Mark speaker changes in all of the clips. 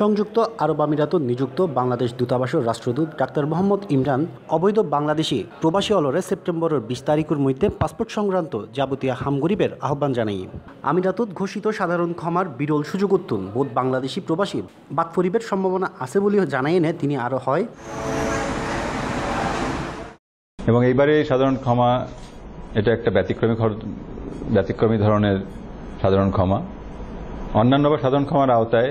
Speaker 1: সংযুক্ত আরব আমিরাত নিযুক্ত বাংলাদেশ দূতাবাসের রাষ্ট্রদূত ডাক্তার মোহাম্মদ ইমরান অবৈধ বাংলাদেশি প্রবাসী অলরে সেপ্টেম্বরের বিশ তারিখের মধ্যে পাসপোর্ট সংক্রান্ত যাবতীয় হামগরিবের আহ্বান জানাই আমিরাত ঘোষিত সাধারণ ক্ষমার বিরল সুযোগ উত্তম বোধ বাংলাদেশি প্রবাসী বাদ পরিবের সম্ভাবনা আছে বলেও জানাই এনে তিনি আরও হয়
Speaker 2: এবং এইবারে সাধারণ ক্ষমা এটা একটা ব্যতিক্রমী ব্যতিক্রমী ধরনের সাধারণ ক্ষমা অন্যান্য বা সাধারণ ক্ষমার আওতায়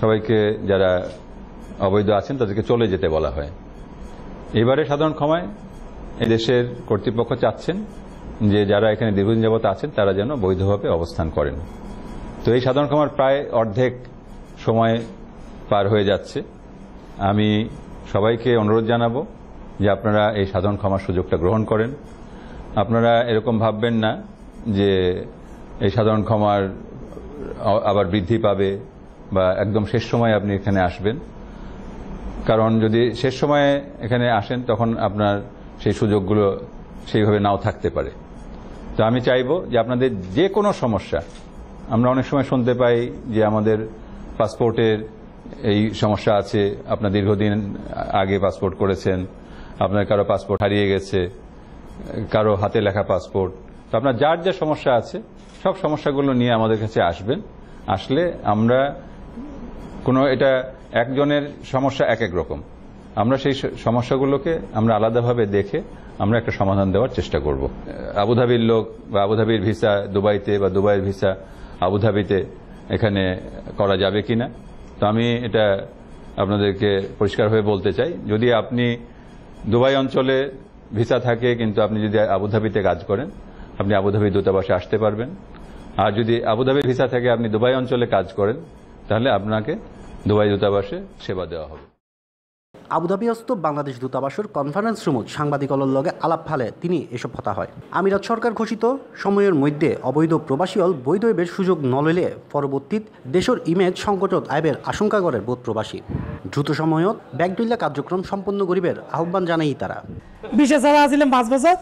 Speaker 2: সবাইকে যারা অবৈধ আছেন তাদেরকে চলে যেতে বলা হয় এবারে সাধারণ ক্ষমায় এদেশের কর্তৃপক্ষ চাচ্ছেন যে যারা এখানে দীর্ঘদিন যাবত আছেন তারা যেন বৈধভাবে অবস্থান করেন তো এই সাধারণ ক্ষমার প্রায় অর্ধেক সময় পার হয়ে যাচ্ছে আমি সবাইকে অনুরোধ জানাব যে আপনারা এই সাধারণ ক্ষমার সুযোগটা গ্রহণ করেন আপনারা এরকম ভাববেন না যে এই সাধারণ ক্ষমার আবার বৃদ্ধি পাবে বা একদম শেষ সময় আপনি এখানে আসবেন কারণ যদি শেষ সময়ে এখানে আসেন তখন আপনার সেই সুযোগগুলো সেইভাবে নাও থাকতে পারে তো আমি চাইব যে আপনাদের যে কোনো সমস্যা আমরা অনেক সময় শুনতে পাই যে আমাদের পাসপোর্টের এই সমস্যা আছে আপনার দীর্ঘদিন আগে পাসপোর্ট করেছেন আপনার কারো পাসপোর্ট হারিয়ে গেছে কারো হাতে লেখা পাসপোর্ট তো আপনার যার যা সমস্যা আছে সব সমস্যাগুলো নিয়ে আমাদের কাছে আসবেন আসলে আমরা কোনো এটা একজনের সমস্যা এক এক রকম আমরা সেই সমস্যাগুলোকে আমরা আলাদাভাবে দেখে আমরা একটা সমাধান দেওয়ার চেষ্টা করব আবুধাবির লোক বা আবুধাবির ভিসা দুবাইতে বা দুবাইয়ের ভিসা আবুধাবিতে এখানে করা যাবে কি না তো আমি এটা আপনাদেরকে পরিষ্কারভাবে বলতে চাই যদি আপনি দুবাই অঞ্চলে ভিসা থাকে কিন্তু আপনি যদি আবুধাবিতে কাজ করেন আপনি আবুধাবি দূতাবাসে আসতে পারবেন আর যদি আবুধাবি ভিসা থাকে আপনি দুবাই অঞ্চলে কাজ করেন তাহলে আপনাকে দুবাই দূতাবাসে সেবা দেওয়া হবে
Speaker 1: আবুধাবিস্থ বাংলাদেশ দূতাবাসের কনফারেন্স রুমত সাংবাদিকলর লগে আলাপ ফালে তিনি এসব হতা হয় আমিরাত সরকার ঘোষিত সময়ের মধ্যে অবৈধ প্রবাসী অল বৈধ এবের সুযোগ নলইলে পরবর্তীত দেশের ইমেজ সংকটত আইবের আশঙ্কা করে বোধ প্রবাসী দ্রুত সময়ত ব্যাগডুল্লা কার্যক্রম সম্পন্ন করিবের আহ্বান জানাই তারা বিশেষ আসিলাম পাঁচ বছর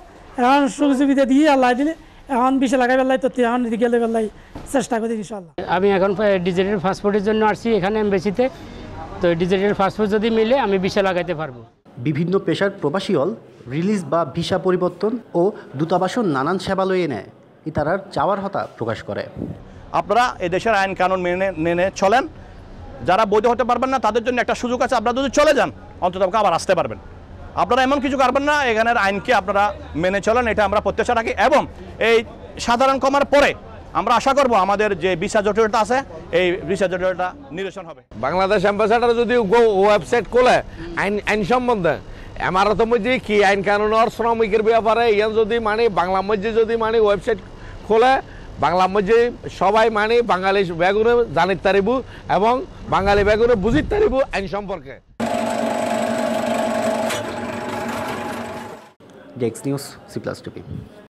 Speaker 1: সুযোগ সুবিধা দিয়ে আল্লাহ দিলে এখন বিষে লাগাই বেলায় তো এখন গেলে বেলায় চেষ্টা করি ইনশাল্লাহ আমি এখন ডিজিটাল পাসপোর্টের জন্য আসছি এখানে এমবেসিতে তো ডিজিটাল পাসপোর্ট যদি মিলে আমি বিষে লাগাইতে পারবো বিভিন্ন পেশার প্রবাসী হল রিলিজ বা ভিসা পরিবর্তন ও দূতাবাসন নানান সেবা লয়ে নেয় ইতারার চাওয়ার হতা প্রকাশ করে আপনারা এদেশের আইন কানুন মেনে মেনে চলেন যারা বৈধ হতে পারবেন না তাদের জন্য একটা সুযোগ আছে আপনারা যদি চলে যান অন্তত আবার আসতে পারবেন আপনারা এমন কিছু করবেন না এখানের আইনকে আপনারা মেনে চলেন এটা আমরা প্রত্যাশা রাখি এবং এই সাধারণ কমার পরে আমরা আশা করব আমাদের যে ভিসা জটিলতা আছে এই ভিসা জটিলতা নিরসন হবে বাংলাদেশ অ্যাম্বাসাডার যদি ওয়েবসাইট খোলে আইন আইন সম্বন্ধে আমার তো মধ্যে কি আইন কানুন আর শ্রমিকের ব্যাপারে ইয়ান যদি মানে বাংলা মধ্যে যদি মানে ওয়েবসাইট খোলে বাংলা মধ্যে সবাই মানে বাঙালি বেগুনে জানিত তারিব এবং বাঙালি বেগুনে বুঝিত পারিব আইন সম্পর্কে जेक्स news C plus two P